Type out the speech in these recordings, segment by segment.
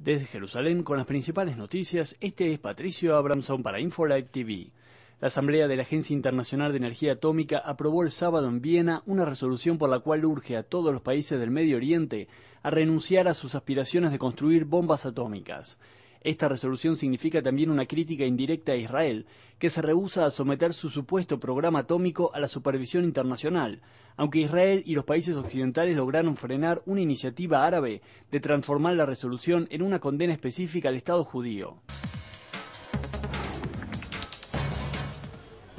Desde Jerusalén, con las principales noticias, este es Patricio Abramson para InfoLive TV. La Asamblea de la Agencia Internacional de Energía Atómica aprobó el sábado en Viena una resolución por la cual urge a todos los países del Medio Oriente a renunciar a sus aspiraciones de construir bombas atómicas. Esta resolución significa también una crítica indirecta a Israel, que se rehúsa a someter su supuesto programa atómico a la supervisión internacional, aunque Israel y los países occidentales lograron frenar una iniciativa árabe de transformar la resolución en una condena específica al Estado judío.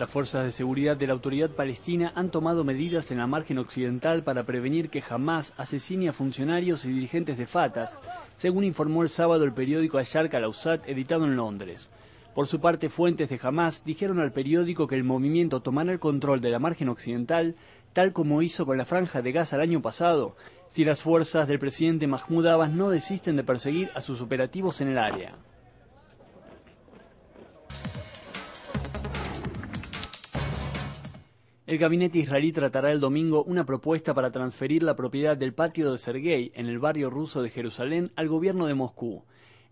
Las fuerzas de seguridad de la autoridad palestina han tomado medidas en la margen occidental para prevenir que Hamas asesine a funcionarios y dirigentes de Fatah, según informó el sábado el periódico Ayar Kalausat editado en Londres. Por su parte, fuentes de Hamas dijeron al periódico que el movimiento tomará el control de la margen occidental, tal como hizo con la franja de Gaza el año pasado, si las fuerzas del presidente Mahmoud Abbas no desisten de perseguir a sus operativos en el área. El gabinete israelí tratará el domingo una propuesta para transferir la propiedad del patio de Sergei en el barrio ruso de Jerusalén al gobierno de Moscú.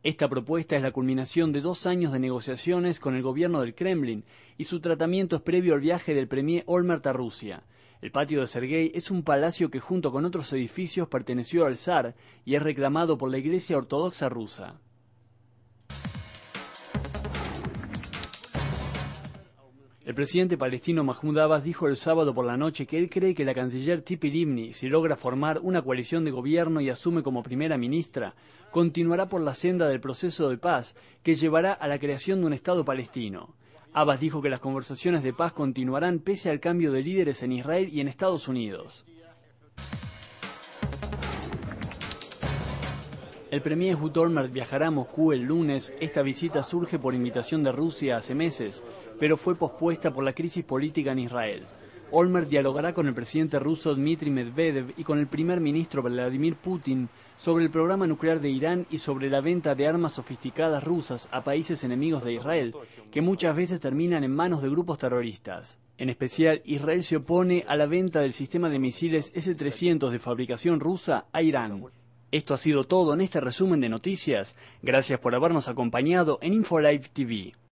Esta propuesta es la culminación de dos años de negociaciones con el gobierno del Kremlin y su tratamiento es previo al viaje del premier Olmert a Rusia. El patio de Sergei es un palacio que junto con otros edificios perteneció al zar y es reclamado por la Iglesia Ortodoxa rusa. El presidente palestino Mahmoud Abbas dijo el sábado por la noche que él cree que la canciller Tipi Livni, si logra formar una coalición de gobierno y asume como primera ministra, continuará por la senda del proceso de paz que llevará a la creación de un Estado palestino. Abbas dijo que las conversaciones de paz continuarán pese al cambio de líderes en Israel y en Estados Unidos. El premier Olmert viajará a Moscú el lunes. Esta visita surge por invitación de Rusia hace meses, pero fue pospuesta por la crisis política en Israel. Olmer dialogará con el presidente ruso Dmitry Medvedev y con el primer ministro Vladimir Putin sobre el programa nuclear de Irán y sobre la venta de armas sofisticadas rusas a países enemigos de Israel, que muchas veces terminan en manos de grupos terroristas. En especial, Israel se opone a la venta del sistema de misiles S-300 de fabricación rusa a Irán. Esto ha sido todo en este resumen de noticias. Gracias por habernos acompañado en InfoLive TV.